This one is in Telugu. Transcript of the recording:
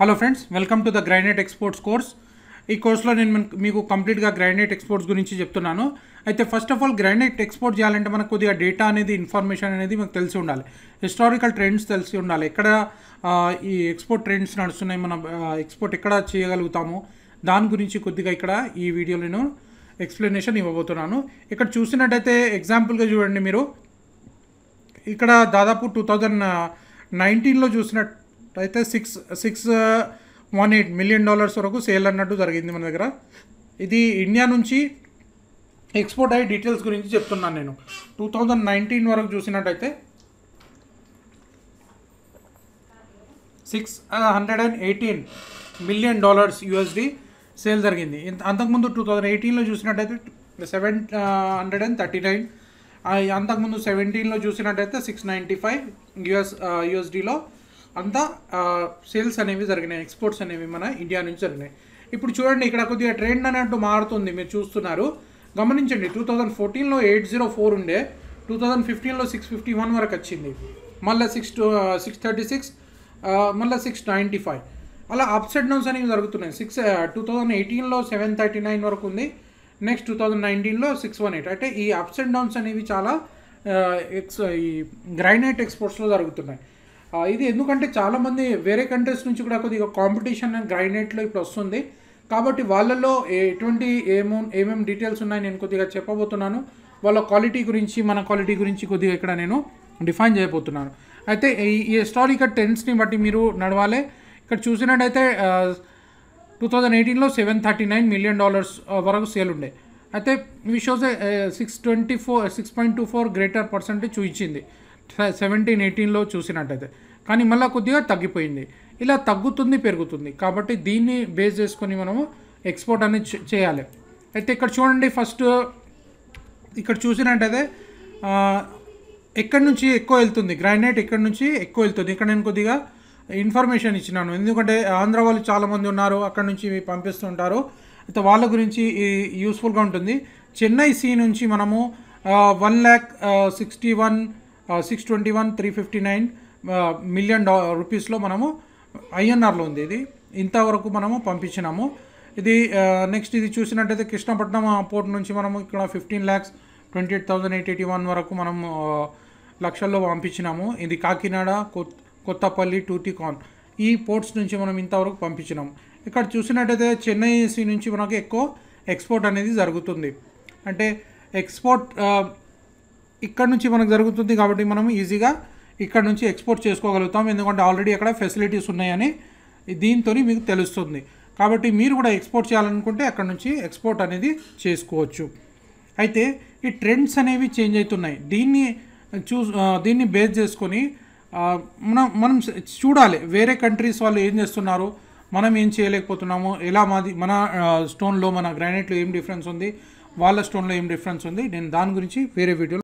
hello friends welcome to the granite exports course ఈ కోర్స్లో నేను మీకు కంప్లీట్గా గ్రైనేట్ ఎక్స్పోర్ట్స్ గురించి చెప్తున్నాను అయితే first of all granite export చేయాలంటే మనకు కొద్దిగా డేటా అనేది ఇన్ఫర్మేషన్ అనేది మనకు తెలిసి ఉండాలి హిస్టారికల్ ట్రెండ్స్ తెలిసి ఉండాలి ఎక్కడ ఈ ఎక్స్పోర్ట్ ట్రెండ్స్ నడుస్తున్నాయి మనం ఎక్స్పోర్ట్ ఎక్కడ చేయగలుగుతాము దాని గురించి కొద్దిగా ఇక్కడ ఈ వీడియో నేను ఎక్స్ప్లెనేషన్ ఇవ్వబోతున్నాను ఇక్కడ చూసినట్టయితే ఎగ్జాంపుల్గా చూడండి మీరు ఇక్కడ దాదాపు టూ థౌజండ్ నైన్టీన్లో చూసినట్టు అయితే six six one eight million dollars వరకు సేల్ అన్నట్టు జరిగింది మన దగ్గర ఇది ఇండియా నుంచి ఎక్స్పోర్ట్ అయ్యే డీటెయిల్స్ గురించి చెప్తున్నాను నేను టూ థౌజండ్ నైన్టీన్ వరకు చూసినట్టయితే six hundred and eighteen million dollars USD sale జరిగింది అంతకుముందు టూ థౌజండ్ ఎయిటీన్లో చూసినట్టయితే seven hundred and thirty nine అంతకుముందు సెవెంటీన్లో చూసినట్టయితే సిక్స్ నైంటీ ఫైవ్ యుఎస్ యుఎస్డిలో అంతా సేల్స్ అనేవి జరిగినాయి ఎక్స్పోర్ట్స్ అనేవి మన ఇండియా నుంచి జరిగినాయి ఇప్పుడు చూడండి ఇక్కడ కొద్దిగా ట్రెండ్ అన్నట్టు మారుతుంది మీరు చూస్తున్నారు గమనించండి టూ థౌజండ్ ఫోర్టీన్లో ఎయిట్ జీరో ఫోర్ ఉండే టూ థౌజండ్ ఫిఫ్టీన్లో సిక్స్ ఫిఫ్టీ వన్ వరకు వచ్చింది మళ్ళీ six two six thirty six మళ్ళీ సిక్స్ నైంటీ ఫైవ్ అలా అప్స్ అండ్ డౌన్స్ అనేవి జరుగుతున్నాయి సిక్స్ టూ థౌజండ్ ఎయిటీన్లో సెవెన్ థర్టీ నైన్ వరకు ఉంది నెక్స్ట్ టూ థౌజండ్ నైన్టీన్లో సిక్స్ వన్ ఎయిట్ అంటే ఈ అప్స్ అండ్ డౌన్స్ అనేవి చాలా ఎక్స్ ఈ గ్రైనైట్ ఎక్స్పోర్ట్స్లో జరుగుతున్నాయి ఇది ఎందుకంటే చాలామంది వేరే కంట్రీస్ నుంచి కూడా కొద్దిగా కాంపిటీషన్ అండ్ గ్రైనేట్లో ఇప్పుడు వస్తుంది కాబట్టి వాళ్ళల్లో ఎటువంటి ఏమో ఏమేమి డీటెయిల్స్ ఉన్నాయి నేను కొద్దిగా చెప్పబోతున్నాను వాళ్ళ క్వాలిటీ గురించి మన క్వాలిటీ గురించి కొద్దిగా ఇక్కడ నేను డిఫైన్ చేయబోతున్నాను అయితే ఈ హిస్టారికల్ టెన్స్ని బట్టి మీరు నడవాలి ఇక్కడ చూసినట్టయితే టూ థౌజండ్ ఎయిటీన్లో seven thirty nine million dollars వరకు సేల్ ఉండే అయితే విషోస్ six twenty four six point two four greater percentage చూపించింది సెవెంటీన్ ఎయిటీన్లో చూసినట్టయితే కానీ మళ్ళీ కొద్దిగా తగ్గిపోయింది ఇలా తగ్గుతుంది పెరుగుతుంది కాబట్టి దీన్ని బేస్ చేసుకొని మనము ఎక్స్పోర్ట్ అనేది చేయాలి అయితే ఇక్కడ చూడండి ఫస్ట్ ఇక్కడ చూసినట్టయితే ఎక్కడి నుంచి ఎక్కువ వెళ్తుంది గ్రానైట్ ఎక్కడి నుంచి ఎక్కువ వెళ్తుంది ఇక్కడ నేను కొద్దిగా ఇన్ఫర్మేషన్ ఇచ్చినాను ఎందుకంటే ఆంధ్ర వాళ్ళు చాలామంది ఉన్నారు అక్కడ నుంచి పంపిస్తుంటారు అయితే వాళ్ళ గురించి యూస్ఫుల్గా ఉంటుంది చెన్నై సీ నుంచి మనము one lakh sixty one six twenty one three fifty nine million డా రూపీస్లో మనము ఐఎన్ఆర్లో ఉంది ఇది ఇంతవరకు మనము పంపించినాము ఇది నెక్స్ట్ ఇది చూసినట్టయితే కృష్ణపట్నం పోర్ట్ నుంచి మనము ఇక్కడ fifteen lakhs twenty eight thousand eight eighty one వరకు మనము లక్షల్లో పంపించినాము ఇది కాకినాడ కొత్తపల్లి టూటికాన్ ఈ పోర్ట్స్ నుంచి మనం ఇంతవరకు పంపించినాము ఇక్కడ చూసినట్టయితే చెన్నై నుంచి మనకు ఎక్కువ ఎక్స్పోర్ట్ అనేది జరుగుతుంది అంటే ఎక్స్పోర్ట్ ఇక్కడ నుంచి మనకు జరుగుతుంది కాబట్టి మనం ఈజీగా ఇక్కడ నుంచి ఎక్స్పోర్ట్ చేసుకోగలుగుతాం ఎందుకంటే ఆల్రెడీ అక్కడ ఫెసిలిటీస్ ఉన్నాయని దీంతో మీకు తెలుస్తుంది కాబట్టి మీరు కూడా ఎక్స్పోర్ట్ చేయాలనుకుంటే అక్కడ నుంచి ఎక్స్పోర్ట్ అనేది చేసుకోవచ్చు అయితే ఈ ట్రెండ్స్ అనేవి చేంజ్ అవుతున్నాయి దీన్ని చూస్ దీన్ని బేస్ చేసుకొని మనం మనం చూడాలి వేరే కంట్రీస్ వాళ్ళు ఏం చేస్తున్నారు మనం ఏం చేయలేకపోతున్నాము ఎలా మాది మన స్టోన్లో మన గ్రానైట్లో ఏం డిఫరెన్స్ ఉంది వాళ్ళ స్టోన్లో ఏం డిఫరెన్స్ ఉంది నేను దాని గురించి వేరే వీడియోలో